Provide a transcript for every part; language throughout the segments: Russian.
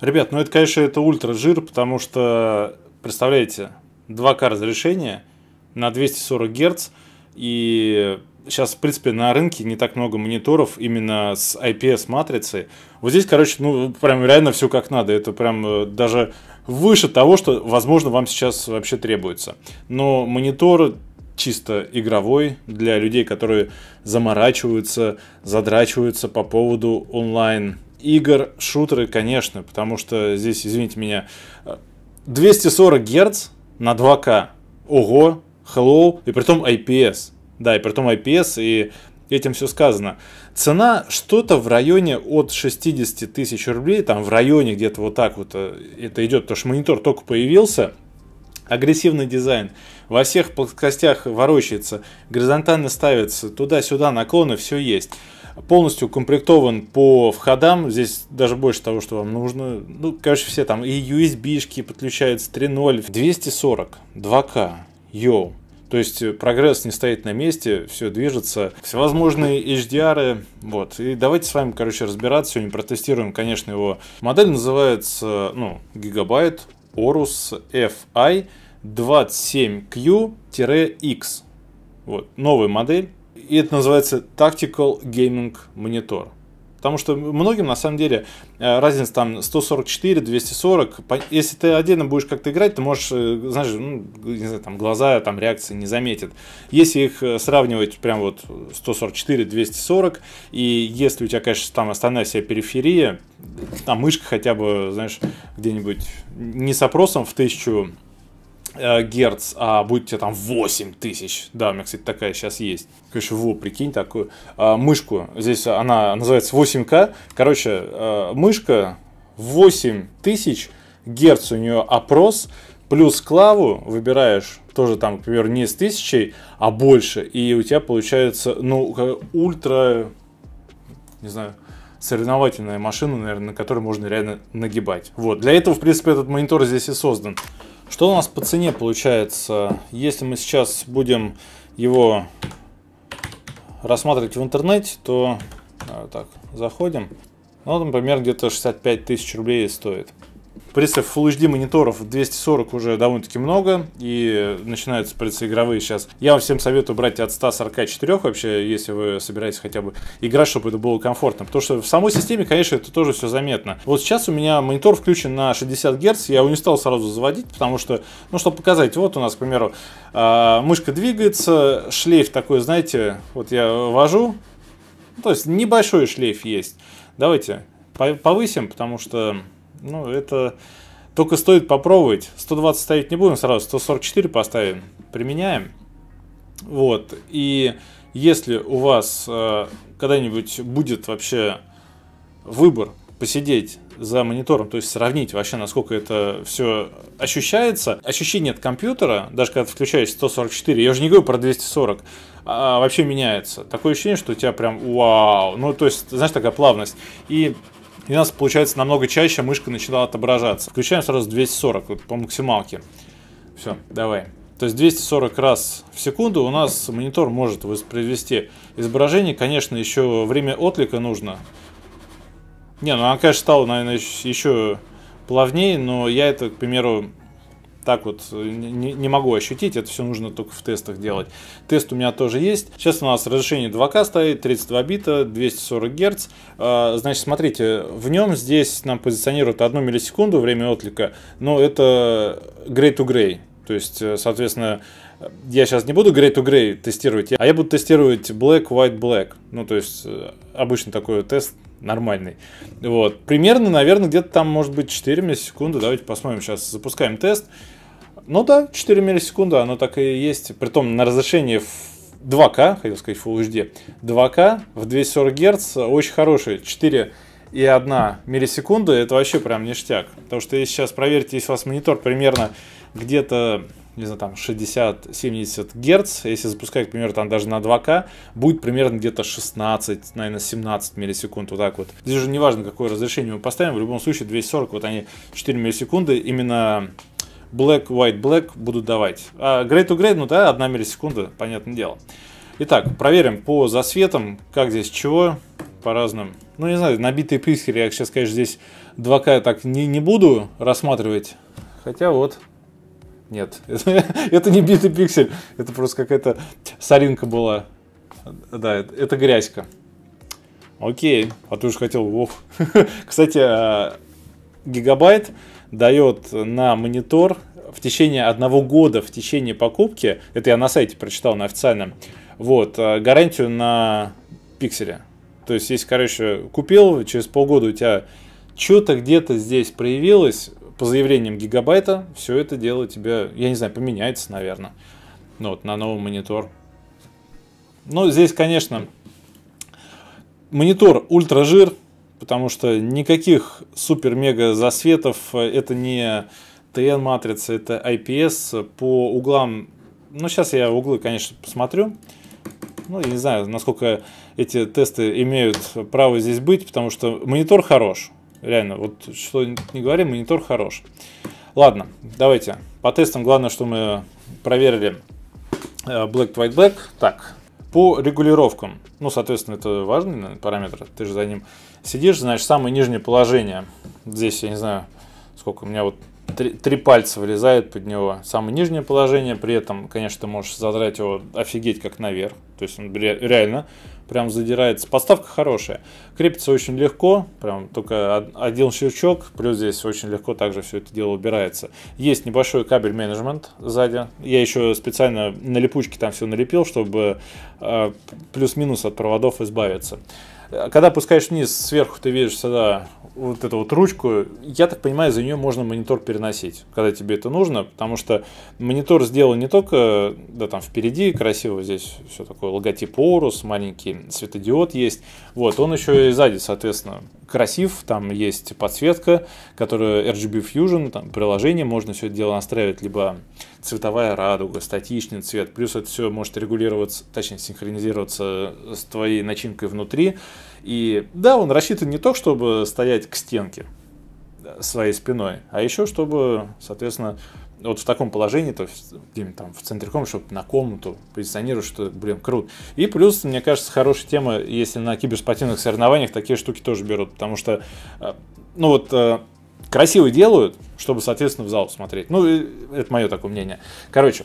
Ребят, ну это, конечно, это ультра жир, потому что, представляете, 2К разрешение на 240 Гц, и сейчас, в принципе, на рынке не так много мониторов именно с IPS-матрицей. Вот здесь, короче, ну, прям реально все как надо. Это прям э, даже выше того, что, возможно, вам сейчас вообще требуется. Но монитор чисто игровой для людей, которые заморачиваются, задрачиваются по поводу онлайн игр шутеры, конечно, потому что здесь, извините меня, 240 э, Гц на 2К. Ого, hello, и притом IPS. Да, и притом IPS, и этим все сказано. Цена что-то в районе от 60 тысяч рублей, там в районе где-то вот так вот э, это идет, потому что монитор только появился, агрессивный дизайн, во всех плоскостях ворочается, горизонтально ставится, туда-сюда наклоны, все есть полностью укомплектован по входам. Здесь даже больше того, что вам нужно. Ну, короче, все там и USB-шки подключаются 3.0. 240, 2К, йоу. То есть э, прогресс не стоит на месте, все движется, всевозможные HDR. Вот. И давайте с вами, короче, разбираться. Сегодня протестируем, конечно, его. Модель называется, ну, Gigabyte Orus FI 27Q-X. Вот, новая модель и это называется Tactical Gaming Monitor. Потому что многим на самом деле э, разница там 144, 240. Если ты отдельно будешь как-то играть, ты можешь, э, знаешь, ну, не знаю, там глаза, там реакции не заметят. Если их э, сравнивать прям вот 144, 240, и если у тебя, конечно, там остальная вся периферия, там мышка хотя бы, знаешь, где-нибудь не с опросом в тысячу Э, герц, а будет тебе там 8 тысяч. Да, у меня, кстати, такая сейчас есть. Короче, во, прикинь, такую э, мышку. Здесь она называется 8К. Короче, э, мышка 8 тысяч герц у нее опрос. Плюс клаву выбираешь тоже там, например, не с тысячей, а больше. И у тебя получается, ну, ультра, не знаю, соревновательная машина, наверное, на которой можно реально нагибать. Вот, для этого, в принципе, этот монитор здесь и создан. Что у нас по цене получается? Если мы сейчас будем его рассматривать в интернете, то э, так, заходим. Ну, например, где-то 65 тысяч рублей стоит. Пресов Full HD мониторов 240 уже довольно-таки много, и начинаются пресс сейчас. Я вам всем советую брать от 144 вообще, если вы собираетесь хотя бы играть, чтобы это было комфортно. Потому что в самой системе, конечно, это тоже все заметно. Вот сейчас у меня монитор включен на 60 Гц, я его не стал сразу заводить, потому что, ну, чтобы показать, вот у нас, к примеру, а, мышка двигается, шлейф такой, знаете, вот я вожу, ну, то есть небольшой шлейф есть. Давайте повысим, потому что ну, это только стоит попробовать. 120 ставить не будем сразу, 144 поставим, применяем. Вот, и если у вас э, когда-нибудь будет вообще выбор посидеть за монитором, то есть сравнить вообще, насколько это все ощущается. Ощущение от компьютера, даже когда ты включаешь 144, я уже не говорю про 240, а вообще меняется. Такое ощущение, что у тебя прям вау, ну то есть, знаешь, такая плавность. И и у нас получается намного чаще мышка начинала отображаться. Включаем сразу 240 вот, по максималке. Все, давай. То есть 240 раз в секунду у нас монитор может воспроизвести изображение. Конечно, еще время отлика нужно. Не, ну она, конечно, стала, наверное, еще плавнее, но я это, к примеру, так вот э, не, не могу ощутить, это все нужно только в тестах делать. Тест у меня тоже есть. Сейчас у нас разрешение 2К стоит, 32 бита, 240 Гц. А, значит, смотрите, в нем здесь нам позиционируют 1 миллисекунду время отклика, но это Grey to Grey, то есть, э, соответственно, я сейчас не буду Grey to Grey тестировать, а я буду тестировать Black, White, Black. Ну, то есть, э, обычный такой тест нормальный. Вот. Примерно, наверное, где-то там может быть 4 миллисекунды. Давайте посмотрим. Сейчас запускаем тест. Ну да, 4 миллисекунды, оно так и есть. Притом на разрешении в 2К, хотел сказать Full HD, 2К в 240 Гц очень хорошие. 4 и 1 миллисекунды, это вообще прям ништяк. Потому что если сейчас проверьте, если у вас монитор примерно где-то не знаю, там 60-70 Гц, если запускать, к примеру, там даже на 2К, будет примерно где-то 16, наверное, 17 миллисекунд, вот так вот. Здесь уже неважно, какое разрешение мы поставим, в любом случае 240, вот они 4 миллисекунды, именно Black, White, Black буду давать. А Grey to Grey, ну да, 1 миллисекунда, понятное дело. Итак, проверим по засветам, как здесь чего, по разным. Ну, не знаю, набитые пиксели я сейчас, конечно, здесь 2К так не, не буду рассматривать. Хотя вот, нет, это, не битый пиксель, это просто какая-то соринка была. Да, это, это грязька. Окей, а ты уже хотел, ох. Кстати, а, гигабайт дает на монитор в течение одного года, в течение покупки, это я на сайте прочитал, на официальном, вот, э, гарантию на пикселе. То есть, если, короче, купил, через полгода у тебя что-то где-то здесь проявилось, по заявлениям гигабайта, все это дело тебе, я не знаю, поменяется, наверное, ну, вот, на новый монитор. но ну, здесь, конечно, монитор ультражир, потому что никаких супер-мега засветов, э, это не TN-матрица, это IPS, по углам, ну сейчас я углы, конечно, посмотрю, ну, я не знаю, насколько эти тесты имеют право здесь быть, потому что монитор хорош, реально, вот что не говори, монитор хорош. Ладно, давайте по тестам, главное, что мы проверили э, Black to White Black. Так, по регулировкам. Ну, соответственно, это важный параметр, ты же за ним сидишь, значит, самое нижнее положение. Здесь, я не знаю, сколько у меня вот три, три пальца вылезает под него. Самое нижнее положение, при этом, конечно, ты можешь задрать его офигеть как наверх. То есть он реально прям задирается. Подставка хорошая. Крепится очень легко, прям только один щелчок, плюс здесь очень легко также все это дело убирается. Есть небольшой кабель менеджмент сзади. Я еще специально на липучке там все налепил, чтобы э, плюс-минус от проводов избавиться. Э, когда пускаешь вниз, сверху ты видишь всегда вот эту вот ручку, я так понимаю, за нее можно монитор переносить, когда тебе это нужно, потому что монитор сделан не только, да, там впереди красиво здесь все такое, логотип Орус, маленький светодиод есть, вот, он еще и сзади, соответственно, красив, там есть подсветка, которая RGB Fusion, там приложение, можно все это дело настраивать, либо цветовая радуга, статичный цвет, плюс это все может регулироваться, точнее, синхронизироваться с твоей начинкой внутри, и да, он рассчитан не то, чтобы стоять к стенке своей спиной, а еще чтобы, соответственно, вот в таком положении, то где-нибудь там в центре комнаты, чтобы на комнату позиционировать, что, блин, круто. И плюс, мне кажется, хорошая тема, если на киберспортивных соревнованиях такие штуки тоже берут, потому что, э, ну вот, э, красиво делают, чтобы, соответственно, в зал смотреть. Ну, это мое такое мнение. Короче,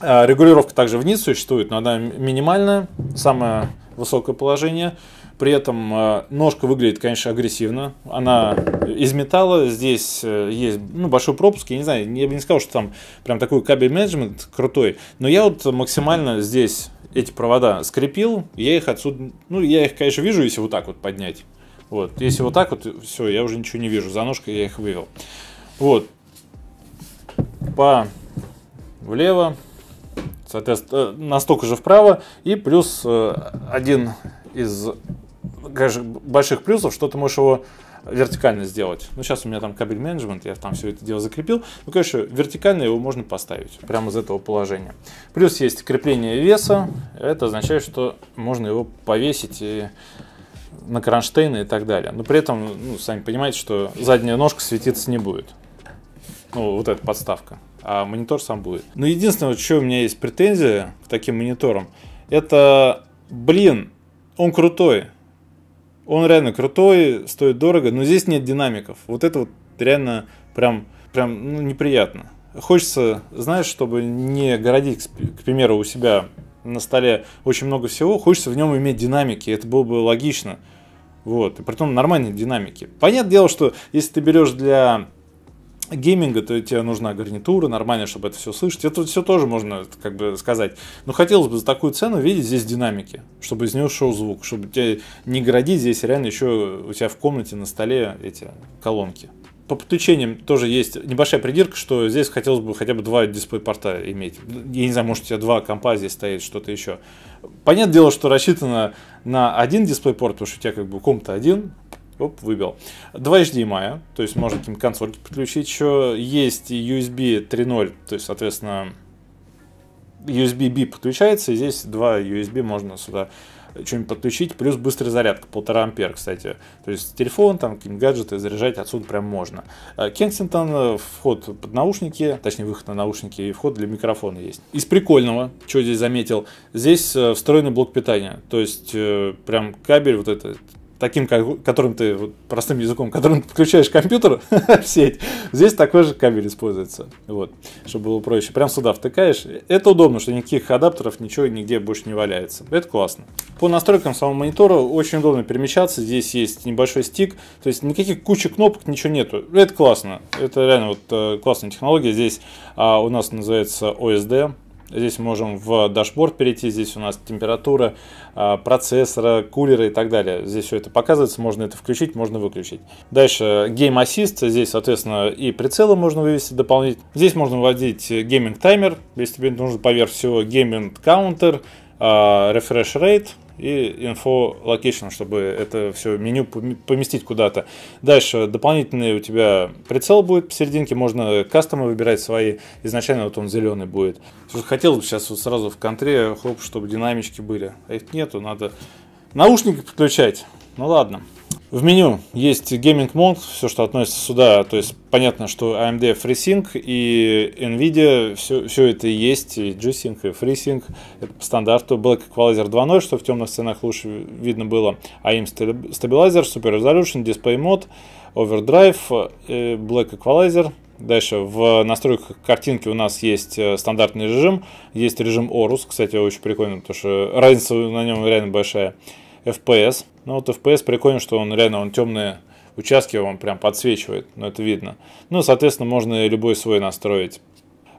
а, регулировка также вниз существует, но она минимальная, самое высокое положение. При этом а, ножка выглядит, конечно, агрессивно. Она из металла, здесь э, есть ну, большой пропуск. Я не знаю, я бы не сказал, что там прям такой кабель менеджмент крутой, но я вот максимально здесь эти провода скрепил, я их отсюда, ну, я их, конечно, вижу, если вот так вот поднять. Вот. Если вот так вот, все, я уже ничего не вижу. За ножкой я их вывел. Вот. По влево, соответственно, э, настолько же вправо. И плюс э, один из больших плюсов, что ты можешь его вертикально сделать. Ну, сейчас у меня там кабель менеджмент, я там все это дело закрепил. Ну, конечно, вертикально его можно поставить, прямо из этого положения. Плюс есть крепление веса. Это означает, что можно его повесить и на кронштейны и так далее. Но при этом, ну, сами понимаете, что задняя ножка светиться не будет. Ну, вот эта подставка. А монитор сам будет. Но единственное, что у меня есть претензия к таким мониторам, это, блин, он крутой. Он реально крутой, стоит дорого, но здесь нет динамиков. Вот это вот реально прям, прям ну, неприятно. Хочется, знаешь, чтобы не городить, к примеру, у себя на столе очень много всего, хочется в нем иметь динамики, это было бы логично. Вот, и притом нормальной динамики. Понятное дело, что если ты берешь для гейминга, то тебе нужна гарнитура нормальная, чтобы это все слышать. Это все тоже можно как бы сказать. Но хотелось бы за такую цену видеть здесь динамики, чтобы из нее шел звук, чтобы тебе не городить здесь реально еще у тебя в комнате на столе эти колонки по подключениям тоже есть небольшая придирка, что здесь хотелось бы хотя бы два дисплей-порта иметь. Я не знаю, может у тебя два компа здесь стоит, что-то еще. Понятное дело, что рассчитано на один дисплей-порт, потому что у тебя как бы комната один, оп, выбил. Два HDMI, то есть можно каким-то консольки подключить еще. Есть USB 3.0, то есть, соответственно, USB-B подключается, и здесь два USB можно сюда что-нибудь подключить, плюс быстрая зарядка, полтора ампер, кстати. То есть телефон, там, какие-нибудь гаджеты заряжать отсюда прям можно. Э, Кенсингтон, э, вход под наушники, точнее выход на наушники и вход для микрофона есть. Из прикольного, что здесь заметил, здесь э, встроенный блок питания, то есть прям кабель вот этот таким, как, которым ты, вот, простым языком, которым ты подключаешь компьютер в сеть, здесь такой же кабель используется, вот, чтобы было проще. Прям сюда втыкаешь. Это удобно, что никаких адаптеров, ничего нигде больше не валяется. Это классно. По настройкам самого монитора очень удобно перемещаться. Здесь есть небольшой стик, то есть никаких кучи кнопок, ничего нету. Это классно. Это реально вот э, классная технология. Здесь а, у нас называется OSD, Здесь можем в дашборд перейти, здесь у нас температура а, процессора, кулера и так далее. Здесь все это показывается, можно это включить, можно выключить. Дальше Game Assist, здесь, соответственно, и прицелы можно вывести дополнить. Здесь можно вводить гейминг таймер, если тебе нужно поверх всего гейминг каунтер, refresh rate, и info location, чтобы это все меню поместить куда-то. Дальше дополнительный у тебя прицел будет посерединке, можно кастомы выбирать свои, изначально вот он зеленый будет. Хотел бы сейчас вот сразу в контре, хоп, чтобы динамички были, а их нету, надо наушники подключать. Ну ладно. В меню есть Gaming Mode, все, что относится сюда. То есть понятно, что AMD FreeSync и NVIDIA, все, все это есть, и G-Sync, и FreeSync. Это по стандарту Black Equalizer 2.0, что в темных сценах лучше видно было. AIM Stabilizer, Super Resolution, Display Mode, Overdrive, э, Black Equalizer. Дальше в настройках картинки у нас есть э, стандартный режим, есть режим Orus, кстати, очень прикольно, потому что разница на нем реально большая. FPS. Ну вот FPS прикольно, что он реально он темные участки вам прям подсвечивает, но ну, это видно. Ну, соответственно, можно любой свой настроить.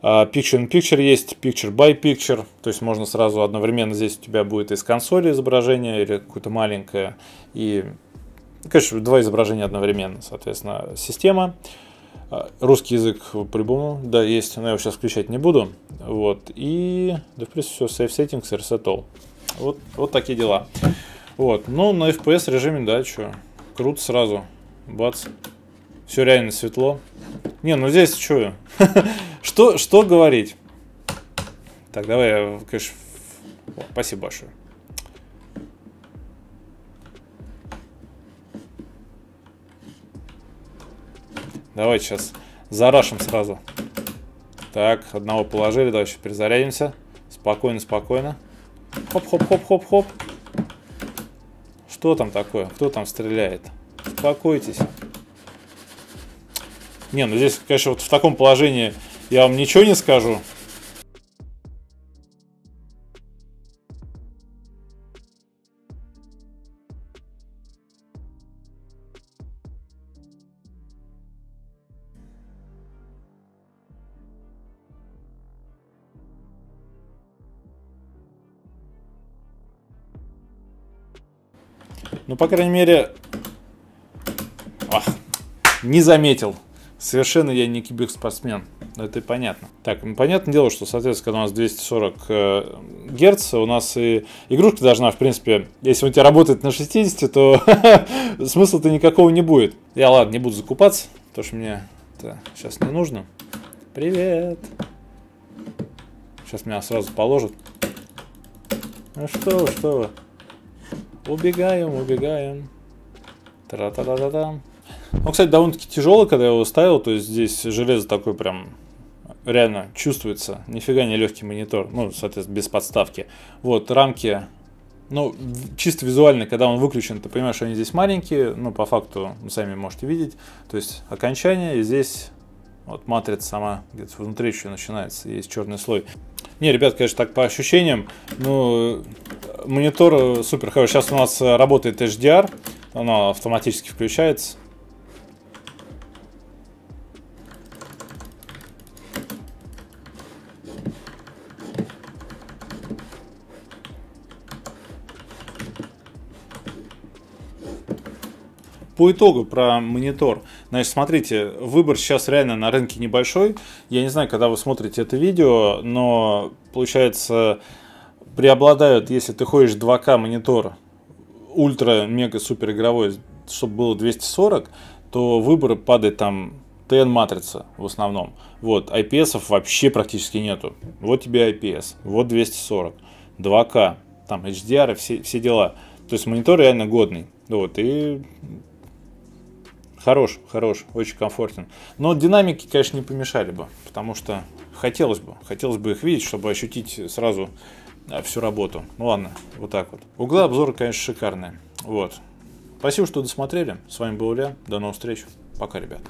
А, Picture in Picture есть, Picture by Picture, то есть можно сразу одновременно здесь у тебя будет из консоли изображение или какое-то маленькое, и, конечно, два изображения одновременно, соответственно, система. А, русский язык по-любому, да, есть, но я его сейчас включать не буду. Вот, и, да, в принципе, все, Save Settings, Reset All. Вот, вот такие дела. Вот, ну на FPS режиме, да, что, круто сразу, бац, все реально светло. Не, ну здесь что, что, что говорить? Так, давай конечно, спасибо большое. Давай сейчас зарашим сразу. Так, одного положили, давай еще перезарядимся. Спокойно, спокойно. Хоп-хоп-хоп-хоп-хоп. Что там такое? Кто там стреляет? Успокойтесь. Не, ну здесь, конечно, вот в таком положении я вам ничего не скажу. Ну, по крайней мере... Ах, не заметил. Совершенно я не киберспортсмен. Это и понятно. Так, ну, понятное дело, что, соответственно, когда у нас 240 э, Гц, у нас и игрушка должна, в принципе, если у тебя работает на 60, то смысла-то никакого не будет. Я, ладно, не буду закупаться, потому что мне это сейчас не нужно. Привет! Сейчас меня сразу положат. Ну что вы, что вы? Убегаем, убегаем. Тра-та-та-та-та. Ну, кстати, довольно-таки тяжелый, когда я его ставил. То есть здесь железо такое прям реально чувствуется. Нифига не легкий монитор. Ну, соответственно, без подставки. Вот, рамки ну, чисто визуально, когда он выключен, ты понимаешь, что они здесь маленькие, ну, по факту, вы сами можете видеть, то есть окончание, и здесь вот матрица сама где-то внутри еще начинается, есть черный слой. Не, ребят, конечно, так по ощущениям, ну, монитор э, супер хороший. Сейчас у нас э, работает HDR, она автоматически включается. по итогу про монитор. Значит, смотрите, выбор сейчас реально на рынке небольшой. Я не знаю, когда вы смотрите это видео, но получается преобладают, если ты ходишь 2К монитор ультра-мега-супер игровой, чтобы было 240, то выбор падает там TN-матрица в основном. Вот, IPS вообще практически нету. Вот тебе IPS, вот 240, 2К, там HDR, и все, все дела. То есть монитор реально годный. Вот, и Хорош, хорош, очень комфортен. Но динамики, конечно, не помешали бы, потому что хотелось бы, хотелось бы их видеть, чтобы ощутить сразу а, всю работу. Ну ладно, вот так вот. Углы обзора, конечно, шикарные. Вот. Спасибо, что досмотрели. С вами был Илья. До новых встреч. Пока, ребят.